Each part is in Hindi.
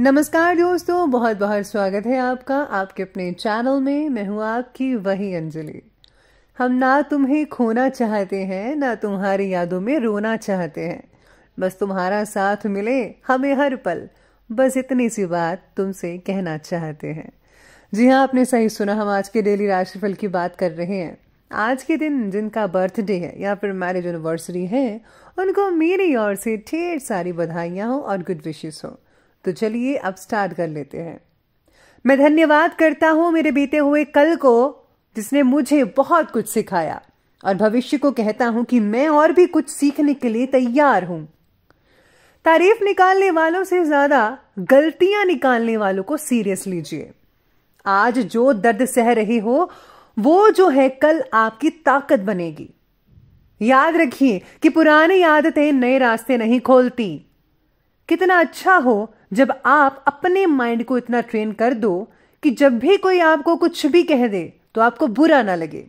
नमस्कार दोस्तों बहुत बहुत स्वागत है आपका आपके अपने चैनल में मैं हूं आपकी वही अंजलि हम ना तुम्हें खोना चाहते हैं ना तुम्हारी यादों में रोना चाहते हैं बस तुम्हारा साथ मिले हमें हर पल बस इतनी सी बात तुमसे कहना चाहते हैं जी हाँ आपने सही सुना हम आज के डेली राशिफल की बात कर रहे हैं आज के दिन जिनका बर्थडे है या फिर मैरिज एनिवर्सरी है उनको मेरी ओर से ढेर सारी बधाइयाँ हो और गुड विशेस हो तो चलिए अब स्टार्ट कर लेते हैं मैं धन्यवाद करता हूं मेरे बीते हुए कल को जिसने मुझे बहुत कुछ सिखाया और भविष्य को कहता हूं कि मैं और भी कुछ सीखने के लिए तैयार हूं तारीफ निकालने वालों से ज़्यादा गलतियां निकालने वालों को सीरियस लीजिए आज जो दर्द सह रहे हो वो जो है कल आपकी ताकत बनेगी याद रखिए कि पुरानी आदतें नए रास्ते नहीं खोलती कितना अच्छा हो जब आप अपने माइंड को इतना ट्रेन कर दो कि जब भी कोई आपको कुछ भी कह दे तो आपको बुरा ना लगे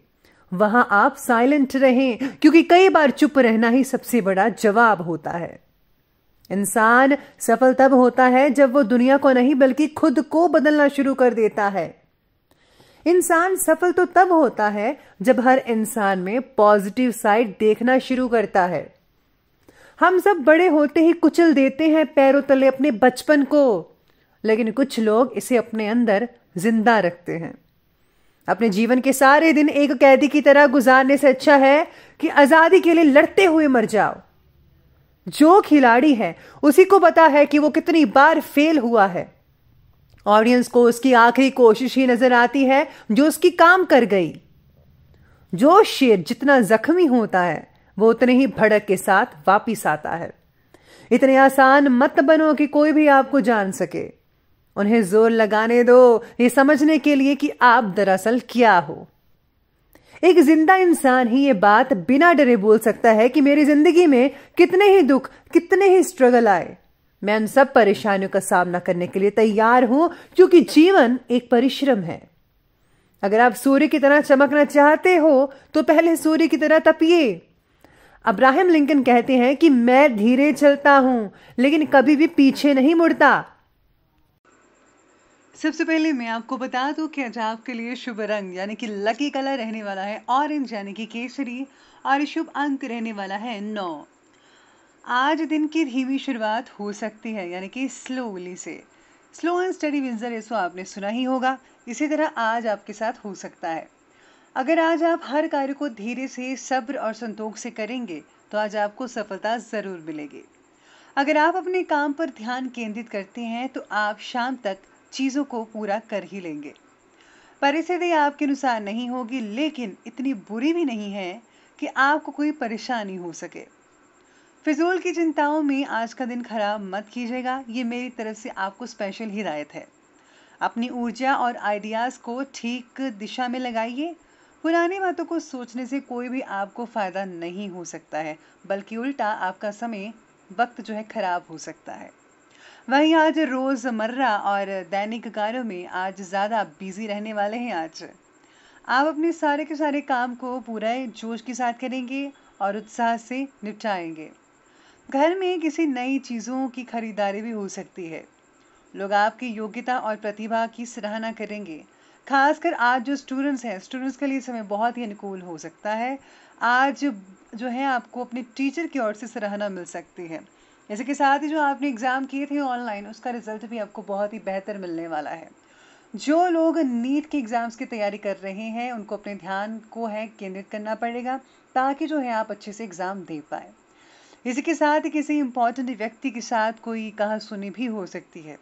वहां आप साइलेंट रहें क्योंकि कई बार चुप रहना ही सबसे बड़ा जवाब होता है इंसान सफल तब होता है जब वो दुनिया को नहीं बल्कि खुद को बदलना शुरू कर देता है इंसान सफल तो तब होता है जब हर इंसान में पॉजिटिव साइड देखना शुरू करता है हम सब बड़े होते ही कुचल देते हैं पैरों तले अपने बचपन को लेकिन कुछ लोग इसे अपने अंदर जिंदा रखते हैं अपने जीवन के सारे दिन एक कैदी की तरह गुजारने से अच्छा है कि आजादी के लिए लड़ते हुए मर जाओ जो खिलाड़ी है उसी को पता है कि वो कितनी बार फेल हुआ है ऑडियंस को उसकी आखिरी कोशिश ही नजर आती है जो उसकी काम कर गई जो शेर जितना जख्मी होता है वो उतने ही भड़क के साथ वापिस आता है इतने आसान मत बनो कि कोई भी आपको जान सके उन्हें जोर लगाने दो ये समझने के लिए कि आप दरअसल क्या हो एक जिंदा इंसान ही ये बात बिना डरे बोल सकता है कि मेरी जिंदगी में कितने ही दुख कितने ही स्ट्रगल आए मैं उन सब परेशानियों का सामना करने के लिए तैयार हूं क्योंकि जीवन एक परिश्रम है अगर आप सूर्य की तरह चमकना चाहते हो तो पहले सूर्य की तरह तपिए अब्राहम लिंकन कहते हैं कि मैं धीरे चलता हूं लेकिन कभी भी पीछे नहीं मुड़ता सबसे पहले मैं आपको बता दूं कि आज आपके लिए शुभ रंग यानी कि लकी कलर रहने वाला है ऑरेंज यानी कि केसरी और शुभ अंक रहने वाला है नौ आज दिन की धीमी शुरुआत हो सकती है यानी कि स्लोली से स्लो एंड स्टडी विंजर ऐसा आपने सुना ही होगा इसी तरह आज आपके साथ हो सकता है अगर आज आप हर कार्य को धीरे से सब्र और संतोख से करेंगे तो आज आपको सफलता ज़रूर मिलेगी अगर आप अपने काम पर ध्यान केंद्रित करते हैं तो आप शाम तक चीज़ों को पूरा कर ही लेंगे परिस्थिति आपके अनुसार नहीं होगी लेकिन इतनी बुरी भी नहीं है कि आपको कोई परेशानी हो सके फिजूल की चिंताओं में आज का दिन खराब मत कीजिएगा ये मेरी तरफ से आपको स्पेशल हिदायत है अपनी ऊर्जा और आइडियाज़ को ठीक दिशा में लगाइए पुरानी बातों को सोचने से कोई भी आपको फ़ायदा नहीं हो सकता है बल्कि उल्टा आपका समय वक्त जो है ख़राब हो सकता है वहीं आज रोज़मर्रा और दैनिक कार्यों में आज ज़्यादा बिजी रहने वाले हैं आज आप अपने सारे के सारे काम को पूरा जोश के साथ करेंगे और उत्साह से निपटाएंगे घर में किसी नई चीज़ों की खरीदारी भी हो सकती है लोग आपकी योग्यता और प्रतिभा की सराहना करेंगे खासकर आज जो स्टूडेंट्स हैं स्टूडेंट्स के लिए समय बहुत ही अनुकूल हो सकता है आज जो है आपको अपने टीचर की ओर से सराहना मिल सकती है जैसे कि साथ ही जो आपने एग्ज़ाम किए थे ऑनलाइन उसका रिजल्ट भी आपको बहुत ही बेहतर मिलने वाला है जो लोग नीट के एग्ज़ाम्स की तैयारी कर रहे हैं उनको अपने ध्यान को है केंद्रित करना पड़ेगा ताकि जो है आप अच्छे से एग्ज़ाम दे पाए इसी के साथ ही किसी इंपॉर्टेंट व्यक्ति के साथ कोई कहा सुनी भी हो सकती है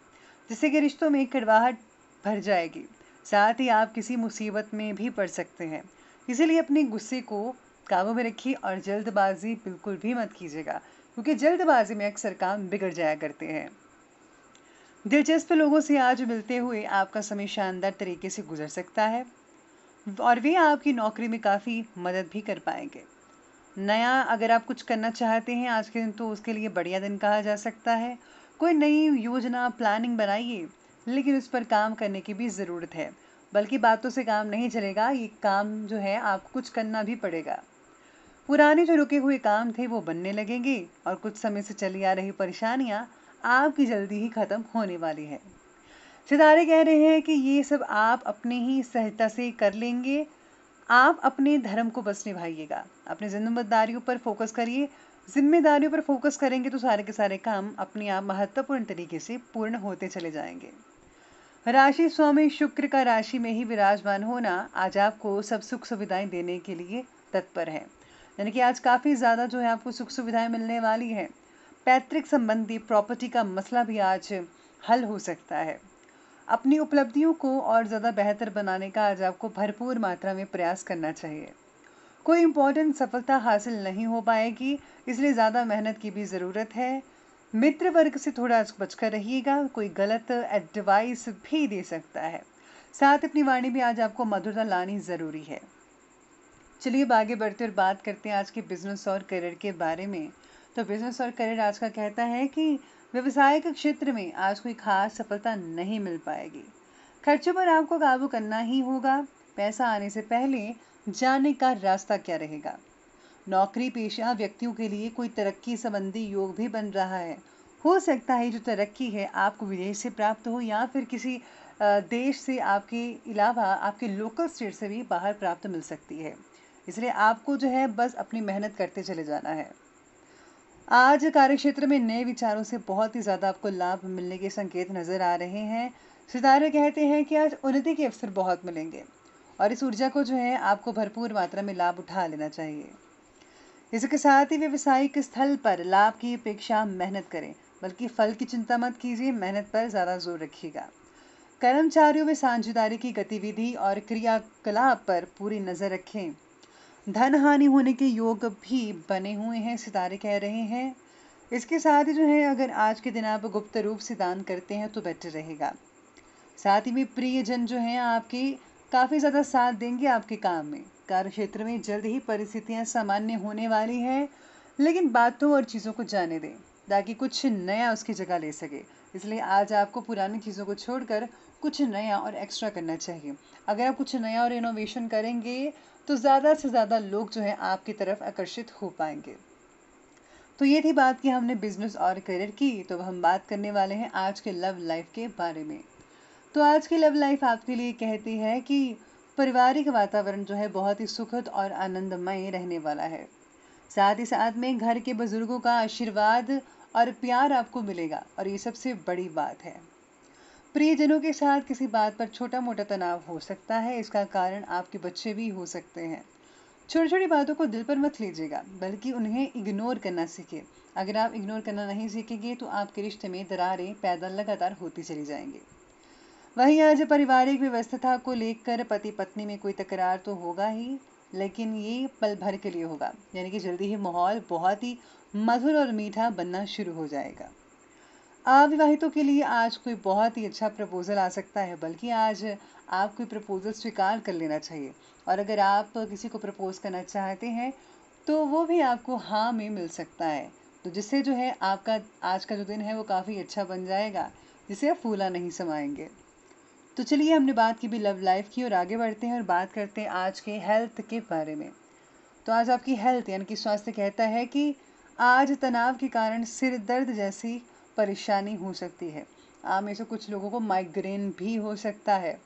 जिससे कि रिश्तों में कड़वाहट भर जाएगी साथ ही आप किसी मुसीबत में भी पड़ सकते हैं इसीलिए अपने गुस्से को काबू में रखिए और जल्दबाजी बिल्कुल भी मत कीजिएगा क्योंकि जल्दबाजी में अक्सर काम बिगड़ जाया करते हैं दिलचस्प लोगों से आज मिलते हुए आपका समय शानदार तरीके से गुजर सकता है और वे आपकी नौकरी में काफ़ी मदद भी कर पाएंगे नया अगर आप कुछ करना चाहते हैं आज के दिन तो उसके लिए बढ़िया दिन कहा जा सकता है कोई नई योजना प्लानिंग बनाइए लेकिन उस पर काम करने की भी ज़रूरत है बल्कि बातों से काम नहीं चलेगा ये काम जो है आप कुछ करना भी पड़ेगा पुराने जो रुके हुए काम थे वो बनने लगेंगे और कुछ समय से चली आ रही परेशानियाँ आपकी जल्दी ही ख़त्म होने वाली है सितारे कह रहे हैं कि ये सब आप अपने ही सहायता से कर लेंगे आप अपने धर्म को बस निभाइएगा अपने जिम्मेदारियों पर फोकस करिए जिम्मेदारियों पर फोकस करेंगे तो सारे के सारे काम अपने आप महत्वपूर्ण तरीके से पूर्ण होते चले जाएंगे राशि स्वामी शुक्र का राशि में ही विराजमान होना आज आपको सब सुख सुविधाएं देने के लिए तत्पर है यानी कि आज काफ़ी ज़्यादा जो है आपको सुख सुविधाएं मिलने वाली है पैतृक संबंधी प्रॉपर्टी का मसला भी आज हल हो सकता है अपनी उपलब्धियों को और ज़्यादा बेहतर बनाने का आज आपको भरपूर मात्रा में प्रयास करना चाहिए कोई इम्पोर्टेंट सफलता हासिल नहीं हो पाएगी इसलिए ज़्यादा मेहनत की भी ज़रूरत है मित्र वर्ग से थोड़ा बचकर रहिएगा कोई गलत एडवाइस भी दे सकता है साथ अपनी वाणी में आज आपको मधुरता लानी ज़रूरी है चलिए अब आगे बढ़ते और बात करते हैं आज के बिजनेस और करियर के बारे में तो बिजनेस और करियर आज का कहता है कि व्यवसाय के क्षेत्र में आज कोई खास सफलता नहीं मिल पाएगी खर्चों पर आपको काबू करना ही होगा पैसा आने से पहले जाने का रास्ता क्या रहेगा नौकरी पेशा व्यक्तियों के लिए कोई तरक्की संबंधी योग भी बन रहा है हो सकता है जो तरक्की है आपको विदेश से प्राप्त हो या फिर किसी देश से आपके अलावा आपके लोकल स्टेट से भी बाहर प्राप्त मिल सकती है इसलिए आपको जो है बस अपनी मेहनत करते चले जाना है आज कार्यक्षेत्र में नए विचारों से बहुत ही ज़्यादा आपको लाभ मिलने के संकेत नज़र आ रहे हैं सितारे कहते हैं कि आज उन्नति के अवसर बहुत मिलेंगे और इस ऊर्जा को जो है आपको भरपूर मात्रा में लाभ उठा लेना चाहिए इसके साथ ही व्यवसायिक स्थल पर लाभ की अपेक्षा मेहनत करें बल्कि फल की चिंता मत कीजिए मेहनत पर ज़्यादा जोर रखिएगा कर्मचारियों में साझेदारी की गतिविधि और क्रियाकलाप पर पूरी नज़र रखें धन हानि होने के योग भी बने हुए हैं सितारे कह रहे हैं इसके साथ ही जो है अगर आज के दिन आप गुप्त रूप से दान करते हैं तो बेटर रहेगा साथ ही में प्रियजन जो हैं आपके काफ़ी ज़्यादा साथ देंगे आपके काम में कार्य क्षेत्र में जल्द ही परिस्थितियां सामान्य होने वाली हैं लेकिन बातों और चीज़ों को जाने दें ताकि कुछ नया उसकी जगह ले सके इसलिए आज आपको पुरानी चीज़ों को छोड़कर कुछ नया और एक्स्ट्रा करना चाहिए अगर आप कुछ नया और इनोवेशन करेंगे तो ज़्यादा से ज़्यादा लोग जो है आपकी तरफ आकर्षित हो पाएंगे तो ये थी बात कि हमने बिजनेस और करियर की तो अब हम बात करने वाले हैं आज के लव लाइफ के बारे में तो आज की लव लाइफ आपके लिए कहती है कि पारिवारिक वातावरण जो है बहुत ही सुखद और आनंदमय रहने वाला है साथ ही साथ में घर के बुजुर्गों का आशीर्वाद और प्यार आपको मिलेगा और ये सबसे बड़ी बात है प्रियजनों के साथ किसी बात पर छोटा मोटा तनाव हो सकता है इसका कारण आपके बच्चे भी हो सकते हैं छोटी छोटी बातों को दिल पर मत लीजिएगा बल्कि उन्हें इग्नोर करना सीखे अगर आप इग्नोर करना नहीं सीखेंगे तो आपके रिश्ते में दरारें पैदल लगातार होती चली जाएंगी वहीं आज पारिवारिक व्यवस्था को लेकर पति पत्नी में कोई तकरार तो होगा ही लेकिन ये पल भर के लिए होगा यानी कि जल्दी ही माहौल बहुत ही मधुर और मीठा बनना शुरू हो जाएगा अविवाहितों के लिए आज कोई बहुत ही अच्छा प्रपोज़ल आ सकता है बल्कि आज आप कोई प्रपोज़ल स्वीकार कर लेना चाहिए और अगर आप किसी को प्रपोज़ करना चाहते हैं तो वो भी आपको हाँ में मिल सकता है तो जिससे जो है आपका आज का जो दिन है वो काफ़ी अच्छा बन जाएगा जिसे आप फूला नहीं समाएंगे तो चलिए हमने बात की भी लव लाइफ की और आगे बढ़ते हैं और बात करते हैं आज के हेल्थ के बारे में तो आज आपकी हेल्थ यानी कि स्वास्थ्य कहता है कि आज तनाव के कारण सिर दर्द जैसी परेशानी हो सकती है आम से कुछ लोगों को माइग्रेन भी हो सकता है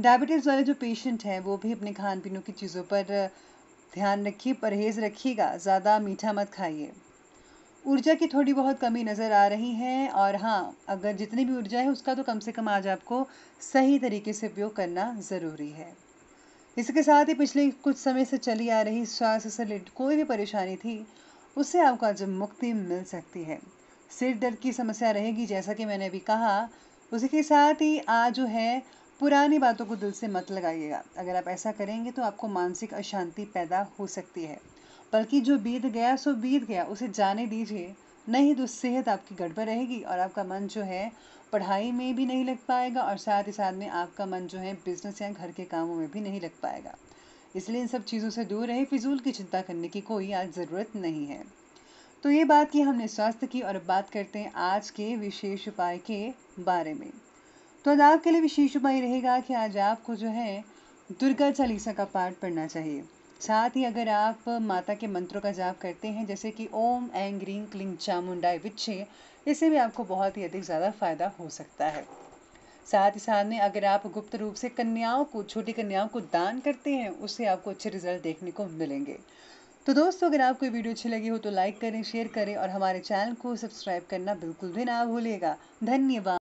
डायबिटीज़ वाले जो पेशेंट हैं वो भी अपने खान पीनों की चीज़ों पर ध्यान रखिए परहेज़ रखिएगा ज़्यादा मीठा मत खाइए ऊर्जा की थोड़ी बहुत कमी नज़र आ रही है और हाँ अगर जितनी भी ऊर्जा है उसका तो कम से कम आज आपको सही तरीके से उपयोग करना ज़रूरी है इसके साथ ही पिछले कुछ समय से चली आ रही श्वास से रिलेटेड कोई भी परेशानी थी उससे आपको आज मुक्ति मिल सकती है सिर दर्द की समस्या रहेगी जैसा कि मैंने अभी कहा उसी के साथ ही आज जो है पुरानी बातों को दिल से मत लगाइएगा अगर आप ऐसा करेंगे तो आपको मानसिक अशांति पैदा हो सकती है बल्कि जो बीत गया सो बीत गया उसे जाने दीजिए नहीं तो सेहत आपकी गड़बड़ रहेगी और आपका मन जो है पढ़ाई में भी नहीं लग पाएगा और साथ ही साथ में आपका मन जो है बिजनेस या घर के कामों में भी नहीं लग पाएगा इसलिए इन सब चीज़ों से दूर रहे फिजूल की चिंता करने की कोई आज ज़रूरत नहीं है तो ये बात की हमने स्वास्थ्य की और अब बात करते हैं आज के विशेष उपाय के बारे में तो आज आपके लिए विशेष उपाय रहेगा कि आज आपको जो है दुर्गा चालीसा का पाठ पढ़ना चाहिए साथ ही अगर आप माता के मंत्रों का जाप करते हैं जैसे कि ओम एंग ग्रीन क्लिंग चामुंडाय विच्छे इससे भी आपको बहुत ही अधिक ज़्यादा फायदा हो सकता है साथ ही साथ में अगर आप गुप्त रूप से कन्याओं को छोटी कन्याओं को दान करते हैं उससे आपको अच्छे रिजल्ट देखने को मिलेंगे तो दोस्तों अगर आपको वीडियो अच्छी लगी हो तो लाइक करें शेयर करें और हमारे चैनल को सब्सक्राइब करना बिल्कुल भी ना भूलिएगा धन्यवाद